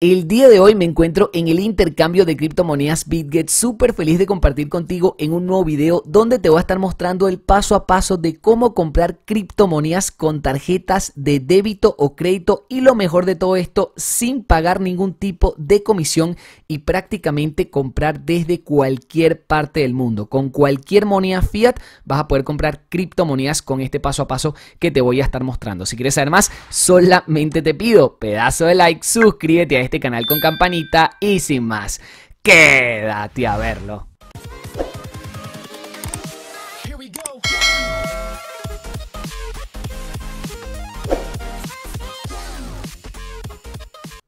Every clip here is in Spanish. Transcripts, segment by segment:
El día de hoy me encuentro en el intercambio de criptomonedas BitGet, súper feliz de compartir contigo en un nuevo video donde te voy a estar mostrando el paso a paso de cómo comprar criptomonedas con tarjetas de débito o crédito y lo mejor de todo esto sin pagar ningún tipo de comisión y prácticamente comprar desde cualquier parte del mundo. Con cualquier moneda fiat vas a poder comprar criptomonedas con este paso a paso que te voy a estar mostrando. Si quieres saber más, solamente te pido pedazo de like, suscríbete a este canal con campanita y sin más, quédate a verlo.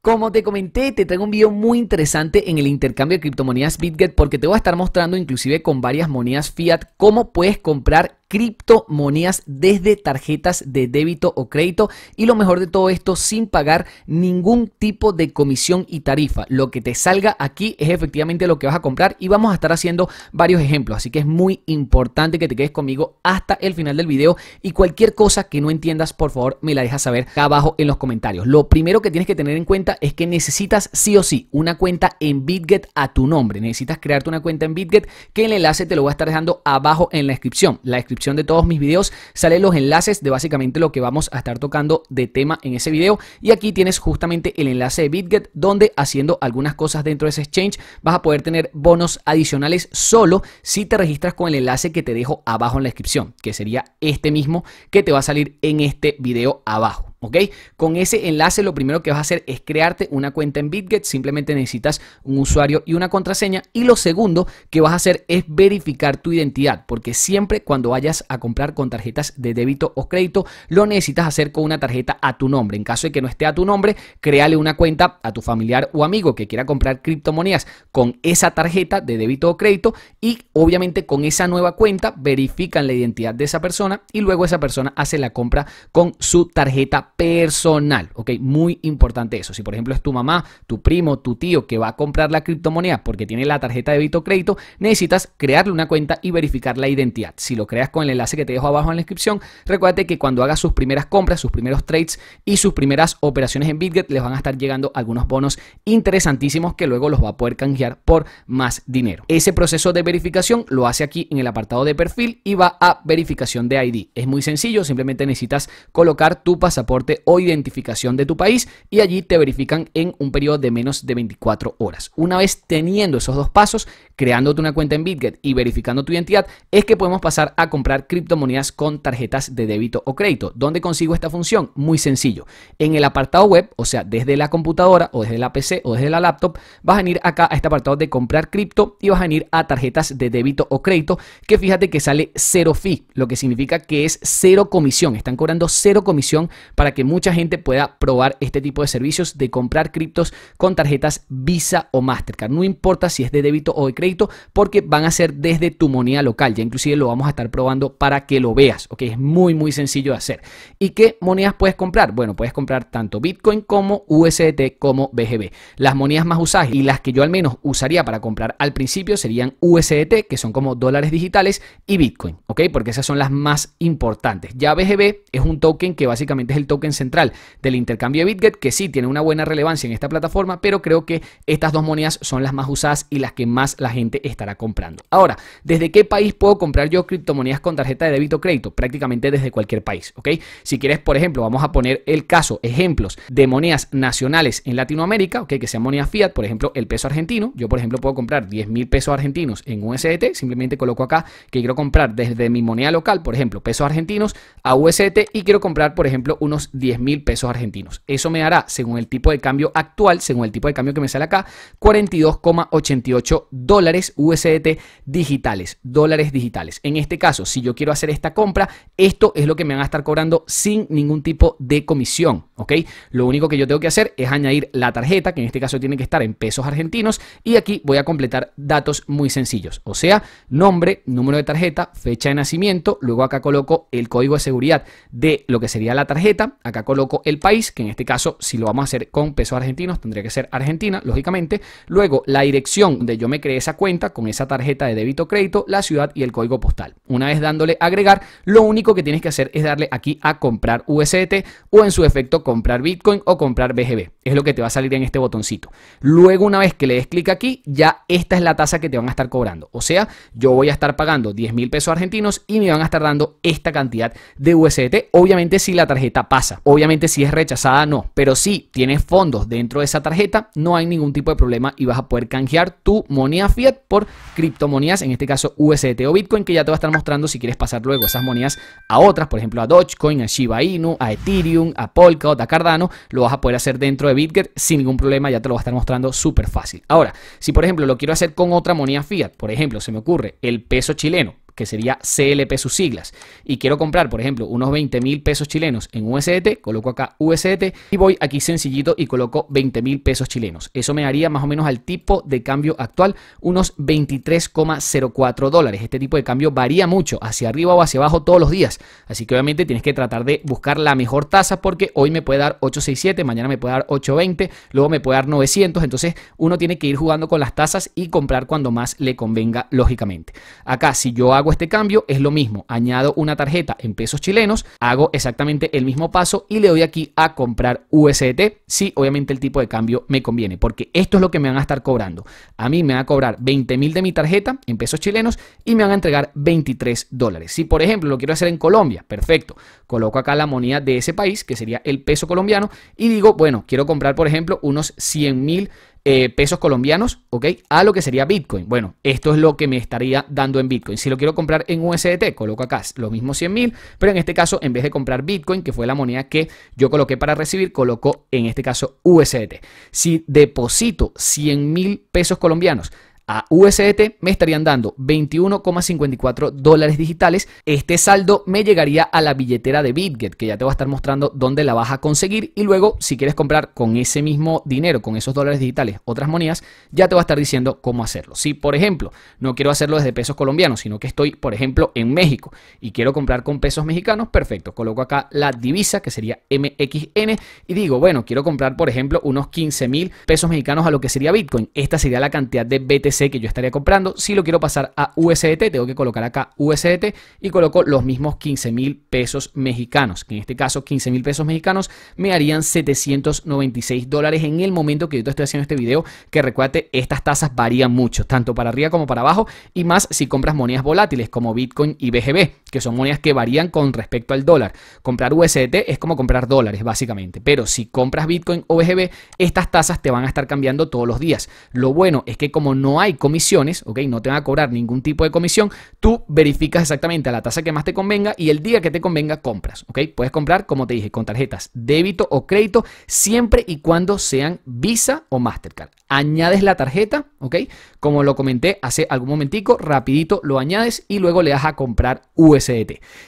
Como te comenté, te traigo un video muy interesante en el intercambio de criptomonedas BitGet porque te voy a estar mostrando inclusive con varias monedas fiat cómo puedes comprar criptomonedas desde tarjetas de débito o crédito y lo mejor de todo esto sin pagar ningún tipo de comisión y tarifa. Lo que te salga aquí es efectivamente lo que vas a comprar y vamos a estar haciendo varios ejemplos, así que es muy importante que te quedes conmigo hasta el final del video y cualquier cosa que no entiendas, por favor, me la dejas saber abajo en los comentarios. Lo primero que tienes que tener en cuenta es que necesitas sí o sí una cuenta en BitGet a tu nombre. Necesitas crearte una cuenta en BitGet que el enlace te lo voy a estar dejando abajo en la descripción. La descripción de todos mis videos salen los enlaces de básicamente lo que vamos a estar tocando de tema en ese video. Y aquí tienes justamente el enlace de BitGet donde haciendo algunas cosas dentro de ese exchange vas a poder tener bonos adicionales solo si te registras con el enlace que te dejo abajo en la descripción, que sería este mismo que te va a salir en este video abajo. ¿Ok? Con ese enlace lo primero que vas a hacer es crearte una cuenta en BitGet. Simplemente necesitas un usuario y una contraseña. Y lo segundo que vas a hacer es verificar tu identidad. Porque siempre cuando vayas a comprar con tarjetas de débito o crédito, lo necesitas hacer con una tarjeta a tu nombre. En caso de que no esté a tu nombre, créale una cuenta a tu familiar o amigo que quiera comprar criptomonedas con esa tarjeta de débito o crédito. Y obviamente con esa nueva cuenta verifican la identidad de esa persona. Y luego esa persona hace la compra con su tarjeta personal, ¿ok? Muy importante eso. Si por ejemplo es tu mamá, tu primo, tu tío que va a comprar la criptomoneda porque tiene la tarjeta de débito o crédito, necesitas crearle una cuenta y verificar la identidad. Si lo creas con el enlace que te dejo abajo en la descripción, recuérdate que cuando hagas sus primeras compras, sus primeros trades y sus primeras operaciones en Bitget, les van a estar llegando algunos bonos interesantísimos que luego los va a poder canjear por más dinero. Ese proceso de verificación lo hace aquí en el apartado de perfil y va a verificación de ID. Es muy sencillo, simplemente necesitas colocar tu pasaporte o identificación de tu país y allí te verifican en un periodo de menos de 24 horas. Una vez teniendo esos dos pasos, creándote una cuenta en BitGet y verificando tu identidad, es que podemos pasar a comprar criptomonedas con tarjetas de débito o crédito. ¿Dónde consigo esta función? Muy sencillo. En el apartado web, o sea, desde la computadora o desde la PC o desde la laptop, vas a ir acá a este apartado de comprar cripto y vas a ir a tarjetas de débito o crédito, que fíjate que sale cero fee, lo que significa que es cero comisión. Están cobrando cero comisión para que mucha gente pueda probar este tipo de servicios de comprar criptos con tarjetas Visa o Mastercard. No importa si es de débito o de crédito, porque van a ser desde tu moneda local. Ya inclusive lo vamos a estar probando para que lo veas. Ok, es muy, muy sencillo de hacer. ¿Y qué monedas puedes comprar? Bueno, puedes comprar tanto Bitcoin como USDT como BGB. Las monedas más usadas y las que yo al menos usaría para comprar al principio serían USDT, que son como dólares digitales, y Bitcoin, ¿ok? Porque esas son las más importantes. Ya BGB es un token que básicamente es el token en central del intercambio de BitGet, que sí tiene una buena relevancia en esta plataforma, pero creo que estas dos monedas son las más usadas y las que más la gente estará comprando. Ahora, ¿desde qué país puedo comprar yo criptomonedas con tarjeta de débito o crédito? Prácticamente desde cualquier país, ¿ok? Si quieres, por ejemplo, vamos a poner el caso, ejemplos de monedas nacionales en Latinoamérica, ¿ok? Que sean monedas fiat, por ejemplo, el peso argentino. Yo, por ejemplo, puedo comprar 10 mil pesos argentinos en USDT, simplemente coloco acá que quiero comprar desde mi moneda local, por ejemplo, pesos argentinos a USDT y quiero comprar, por ejemplo, unos 10 mil pesos argentinos. Eso me dará, según el tipo de cambio actual, según el tipo de cambio que me sale acá, 42,88 dólares USDT digitales, dólares digitales. En este caso, si yo quiero hacer esta compra, esto es lo que me van a estar cobrando sin ningún tipo de comisión. ¿ok? Lo único que yo tengo que hacer es añadir la tarjeta, que en este caso tiene que estar en pesos argentinos, y aquí voy a completar datos muy sencillos, o sea, nombre, número de tarjeta, fecha de nacimiento, luego acá coloco el código de seguridad de lo que sería la tarjeta, acá coloco el país, que en este caso si lo vamos a hacer con pesos argentinos tendría que ser Argentina, lógicamente, luego la dirección de yo me creé esa cuenta con esa tarjeta de débito crédito, la ciudad y el código postal. Una vez dándole agregar, lo único que tienes que hacer es darle aquí a comprar USDT o en su efecto comprar Bitcoin o comprar BGB. Es lo que te va a salir en este botoncito. Luego, una vez que le des clic aquí, ya esta es la tasa que te van a estar cobrando. O sea, yo voy a estar pagando 10 mil pesos argentinos y me van a estar dando esta cantidad de USDT. Obviamente, si la tarjeta pasa, obviamente, si es rechazada, no. Pero si tienes fondos dentro de esa tarjeta, no hay ningún tipo de problema y vas a poder canjear tu moneda fiat por criptomonías, en este caso USDT o Bitcoin, que ya te va a estar mostrando si quieres pasar luego esas monedas a otras, por ejemplo, a Dogecoin, a Shiba Inu, a Ethereum, a Polkadot, la Cardano, lo vas a poder hacer dentro de Bitget sin ningún problema, ya te lo va a estar mostrando súper fácil. Ahora, si por ejemplo lo quiero hacer con otra moneda fiat, por ejemplo, se me ocurre el peso chileno, que sería CLP sus siglas, y quiero comprar, por ejemplo, unos 20 mil pesos chilenos en USDT, coloco acá USDT y voy aquí sencillito y coloco 20 mil pesos chilenos. Eso me daría más o menos al tipo de cambio actual unos 23,04 dólares. Este tipo de cambio varía mucho hacia arriba o hacia abajo todos los días, así que obviamente tienes que tratar de buscar la mejor tasa porque hoy me puede dar 867, mañana me puede dar 820, luego me puede dar 900, entonces uno tiene que ir jugando con las tasas y comprar cuando más le convenga lógicamente. Acá si yo hago hago este cambio es lo mismo. Añado una tarjeta en pesos chilenos, hago exactamente el mismo paso y le doy aquí a comprar USDT si obviamente el tipo de cambio me conviene, porque esto es lo que me van a estar cobrando. A mí me van a cobrar 20 mil de mi tarjeta en pesos chilenos y me van a entregar 23 dólares. Si por ejemplo lo quiero hacer en Colombia, perfecto. Coloco acá la moneda de ese país, que sería el peso colombiano, y digo, bueno, quiero comprar por ejemplo unos 100 mil eh, pesos colombianos, ¿ok? A lo que sería Bitcoin. Bueno, esto es lo que me estaría dando en Bitcoin. Si lo quiero comprar en USDT, coloco acá lo mismo 100 mil, pero en este caso, en vez de comprar Bitcoin, que fue la moneda que yo coloqué para recibir, coloco en este caso USDT. Si deposito 100 mil pesos colombianos, a USDT me estarían dando 21,54 dólares digitales. Este saldo me llegaría a la billetera de Bitget, que ya te voy a estar mostrando dónde la vas a conseguir. Y luego, si quieres comprar con ese mismo dinero, con esos dólares digitales, otras monedas, ya te va a estar diciendo cómo hacerlo. Si, por ejemplo, no quiero hacerlo desde pesos colombianos, sino que estoy, por ejemplo, en México y quiero comprar con pesos mexicanos, perfecto. Coloco acá la divisa, que sería MXN, y digo, bueno, quiero comprar, por ejemplo, unos 15 mil pesos mexicanos a lo que sería Bitcoin. Esta sería la cantidad de BTC que yo estaría comprando. Si lo quiero pasar a USDT, tengo que colocar acá USDT y coloco los mismos 15 mil pesos mexicanos, que en este caso 15 mil pesos mexicanos me harían 796 dólares en el momento que yo te estoy haciendo este video, que recuérdate, estas tasas varían mucho, tanto para arriba como para abajo, y más si compras monedas volátiles como Bitcoin y BGB, que son monedas que varían con respecto al dólar. Comprar USDT es como comprar dólares, básicamente. Pero si compras Bitcoin o BGB, estas tasas te van a estar cambiando todos los días. Lo bueno es que como no hay comisiones, ok, no te van a cobrar ningún tipo de comisión, tú verificas exactamente a la tasa que más te convenga y el día que te convenga compras, ok. Puedes comprar, como te dije, con tarjetas débito o crédito, siempre y cuando sean Visa o Mastercard. Añades la tarjeta, ok, como lo comenté hace algún momentico, rapidito lo añades y luego le das a comprar USDT.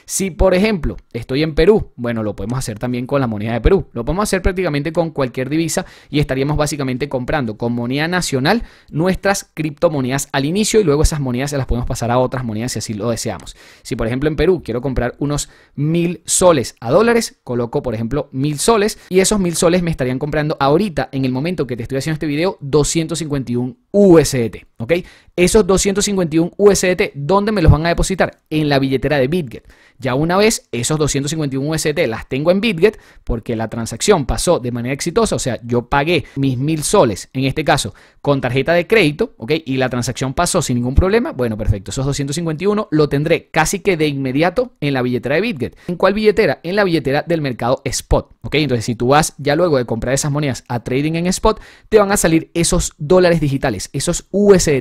Si, por ejemplo, estoy en Perú, bueno, lo podemos hacer también con la moneda de Perú. Lo podemos hacer prácticamente con cualquier divisa y estaríamos básicamente comprando con moneda nacional nuestras criptomonedas al inicio y luego esas monedas se las podemos pasar a otras monedas si así lo deseamos. Si, por ejemplo, en Perú quiero comprar unos mil soles a dólares, coloco, por ejemplo, mil soles y esos mil soles me estarían comprando ahorita, en el momento que te estoy haciendo este video, 251 USDT. ¿Ok? Esos 251 USDT, ¿dónde me los van a depositar? En la billetera de BitGet. Ya una vez esos 251 USDT las tengo en BitGet porque la transacción pasó de manera exitosa, o sea, yo pagué mis mil soles, en este caso, con tarjeta de crédito, ¿ok? Y la transacción pasó sin ningún problema. Bueno, perfecto, esos 251 lo tendré casi que de inmediato en la billetera de BitGet. ¿En cuál billetera? En la billetera del mercado Spot, ¿ok? Entonces, si tú vas ya luego de comprar esas monedas a trading en Spot, te van a salir esos dólares digitales, esos USDT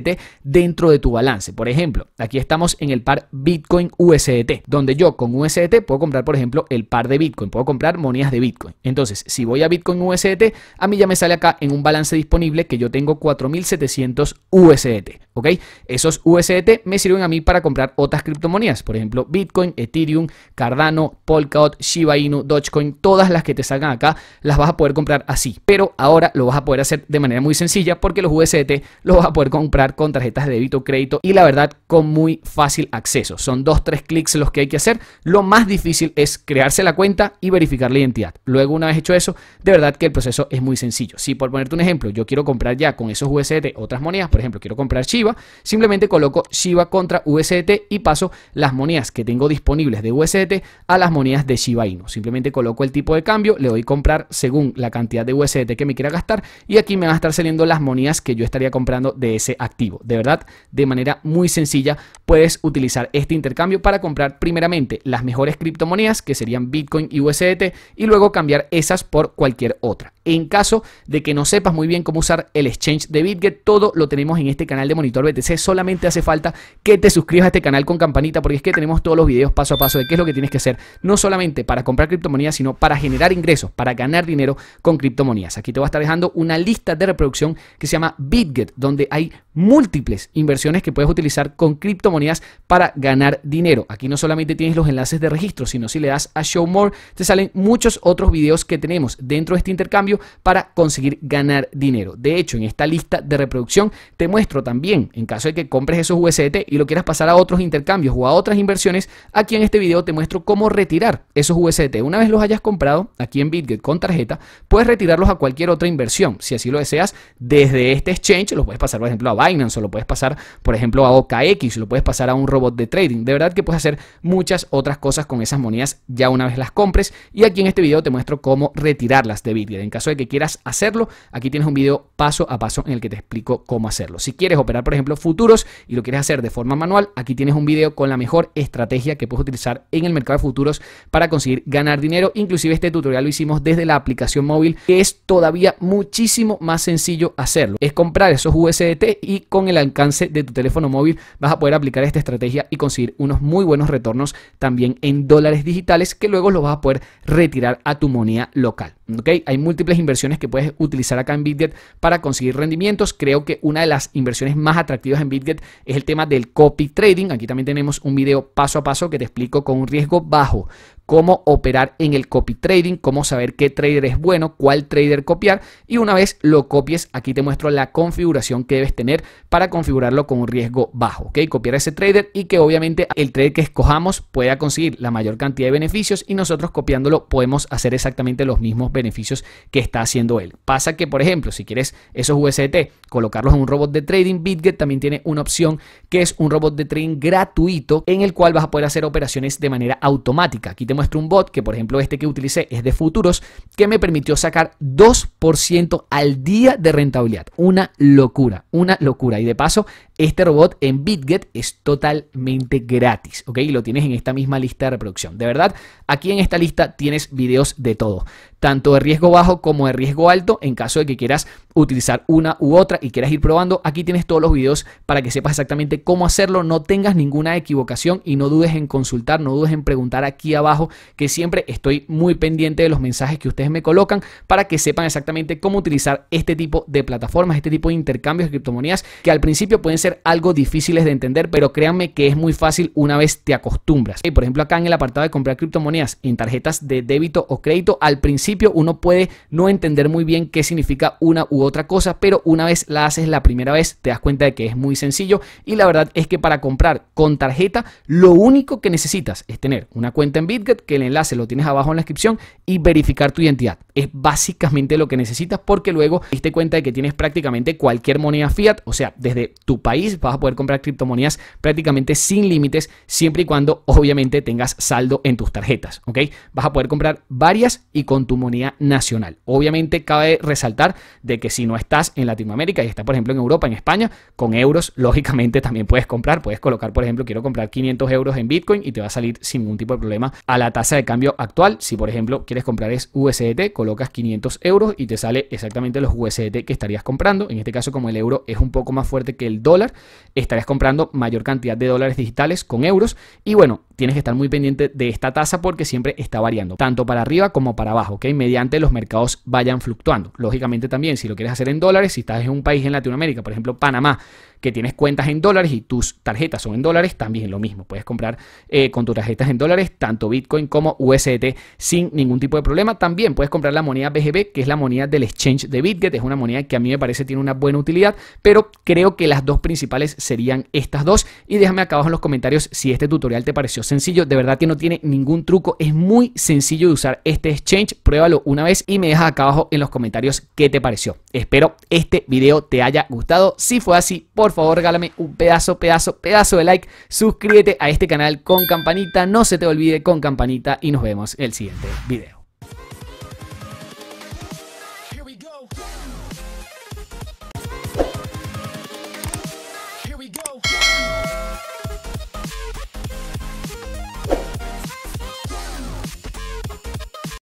dentro de tu balance. Por ejemplo, aquí estamos en el par Bitcoin USDT, donde yo con USDT puedo comprar, por ejemplo, el par de Bitcoin, puedo comprar monedas de Bitcoin. Entonces, si voy a Bitcoin USDT, a mí ya me sale acá en un balance disponible que yo tengo 4.700 USDT. ¿Ok? Esos USDT me sirven a mí para comprar otras criptomonedas, por ejemplo, Bitcoin, Ethereum, Cardano, Polkadot, Shiba Inu, Dogecoin, todas las que te salgan acá, las vas a poder comprar así. Pero ahora lo vas a poder hacer de manera muy sencilla porque los USDT los vas a poder comprar con tarjetas de débito, crédito y la verdad con muy fácil acceso. Son dos, tres clics los que hay que hacer. Lo más difícil es crearse la cuenta y verificar la identidad. Luego, una vez hecho eso, de verdad que el proceso es muy sencillo. Si por ponerte un ejemplo, yo quiero comprar ya con esos USDT otras monedas, por ejemplo, quiero comprar Shiba, simplemente coloco Shiba contra USDT y paso las monedas que tengo disponibles de USDT a las monedas de Shiba Inu. Simplemente coloco el tipo de cambio, le doy comprar según la cantidad de USDT que me quiera gastar y aquí me van a estar saliendo las monedas que yo estaría comprando de ese activo. De verdad, de manera muy sencilla puedes utilizar este intercambio para comprar primeramente las mejores criptomonedas que serían Bitcoin y USDT y luego cambiar esas por cualquier otra. En caso de que no sepas muy bien cómo usar el exchange de BitGet, todo lo tenemos en este canal de monitoreo BTC, solamente hace falta que te suscribas a este canal con campanita porque es que tenemos todos los videos paso a paso de qué es lo que tienes que hacer, no solamente para comprar criptomonedas, sino para generar ingresos, para ganar dinero con criptomonedas. Aquí te voy a estar dejando una lista de reproducción que se llama BitGet, donde hay múltiples inversiones que puedes utilizar con criptomonedas para ganar dinero. Aquí no solamente tienes los enlaces de registro, sino si le das a Show More, te salen muchos otros videos que tenemos dentro de este intercambio para conseguir ganar dinero. De hecho, en esta lista de reproducción te muestro también en caso de que compres esos USDT y lo quieras pasar a otros intercambios o a otras inversiones, aquí en este video te muestro cómo retirar esos USDT. Una vez los hayas comprado aquí en BitGet con tarjeta, puedes retirarlos a cualquier otra inversión. Si así lo deseas, desde este exchange los puedes pasar, por ejemplo, a Binance o lo puedes pasar, por ejemplo, a OKX, lo puedes pasar a un robot de trading. De verdad que puedes hacer muchas otras cosas con esas monedas ya una vez las compres. Y aquí en este video te muestro cómo retirarlas de BitGet. En caso de que quieras hacerlo, aquí tienes un video paso a paso en el que te explico cómo hacerlo. Si quieres operar por ejemplo, futuros y lo quieres hacer de forma manual, aquí tienes un vídeo con la mejor estrategia que puedes utilizar en el mercado de futuros para conseguir ganar dinero. Inclusive este tutorial lo hicimos desde la aplicación móvil, que es todavía muchísimo más sencillo hacerlo. Es comprar esos USDT y con el alcance de tu teléfono móvil vas a poder aplicar esta estrategia y conseguir unos muy buenos retornos también en dólares digitales que luego los vas a poder retirar a tu moneda local. ok Hay múltiples inversiones que puedes utilizar acá en BitGet para conseguir rendimientos. Creo que una de las inversiones más atractivos en BitGet es el tema del copy trading. Aquí también tenemos un video paso a paso que te explico con un riesgo bajo cómo operar en el copy trading, cómo saber qué trader es bueno, cuál trader copiar y una vez lo copies, aquí te muestro la configuración que debes tener para configurarlo con un riesgo bajo, ¿ok? Copiar ese trader y que obviamente el trader que escojamos pueda conseguir la mayor cantidad de beneficios y nosotros copiándolo podemos hacer exactamente los mismos beneficios que está haciendo él. Pasa que, por ejemplo, si quieres esos USDT, colocarlos en un robot de trading, BitGet también tiene una opción que es un robot de trading gratuito en el cual vas a poder hacer operaciones de manera automática. Aquí te te muestro un bot, que por ejemplo este que utilicé es de futuros, que me permitió sacar 2% al día de rentabilidad. Una locura, una locura. Y de paso, este robot en BitGet es totalmente gratis, ¿ok? lo tienes en esta misma lista de reproducción. De verdad, aquí en esta lista tienes videos de todo tanto de riesgo bajo como de riesgo alto, en caso de que quieras utilizar una u otra y quieras ir probando, aquí tienes todos los videos para que sepas exactamente cómo hacerlo, no tengas ninguna equivocación y no dudes en consultar, no dudes en preguntar aquí abajo, que siempre estoy muy pendiente de los mensajes que ustedes me colocan para que sepan exactamente cómo utilizar este tipo de plataformas, este tipo de intercambios de criptomonedas que al principio pueden ser algo difíciles de entender, pero créanme que es muy fácil una vez te acostumbras. Por ejemplo, acá en el apartado de comprar criptomonedas en tarjetas de débito o crédito, al principio uno puede no entender muy bien qué significa una u otra cosa, pero una vez la haces la primera vez te das cuenta de que es muy sencillo y la verdad es que para comprar con tarjeta lo único que necesitas es tener una cuenta en BitGet, que el enlace lo tienes abajo en la descripción y verificar tu identidad. Es básicamente lo que necesitas porque luego te diste cuenta de que tienes prácticamente cualquier moneda fiat, o sea, desde tu país vas a poder comprar criptomonedas prácticamente sin límites, siempre y cuando obviamente tengas saldo en tus tarjetas, ¿ok? Vas a poder comprar varias y con tu moneda nacional. Obviamente cabe resaltar de que si no estás en Latinoamérica y estás por ejemplo en Europa, en España, con euros lógicamente también puedes comprar, puedes colocar por ejemplo quiero comprar 500 euros en Bitcoin y te va a salir sin ningún tipo de problema a la tasa de cambio actual. Si por ejemplo quieres comprar es USDT, colocas 500 euros y te sale exactamente los USDT que estarías comprando. En este caso como el euro es un poco más fuerte que el dólar, estarías comprando mayor cantidad de dólares digitales con euros y bueno, tienes que estar muy pendiente de esta tasa porque siempre está variando, tanto para arriba como para abajo, ¿ok? mediante los mercados vayan fluctuando. Lógicamente también, si lo quieres hacer en dólares, si estás en un país en Latinoamérica, por ejemplo Panamá, que tienes cuentas en dólares y tus tarjetas son en dólares, también lo mismo. Puedes comprar eh, con tus tarjetas en dólares tanto Bitcoin como USDT sin ningún tipo de problema. También puedes comprar la moneda BGB, que es la moneda del exchange de BitGet. Es una moneda que a mí me parece tiene una buena utilidad, pero creo que las dos principales serían estas dos. Y déjame acá abajo en los comentarios si este tutorial te pareció sencillo. De verdad que no tiene ningún truco. Es muy sencillo de usar este exchange. Prueba una vez y me dejas acá abajo en los comentarios qué te pareció. Espero este video te haya gustado. Si fue así, por favor regálame un pedazo, pedazo, pedazo de like. Suscríbete a este canal con campanita. No se te olvide con campanita y nos vemos el siguiente video.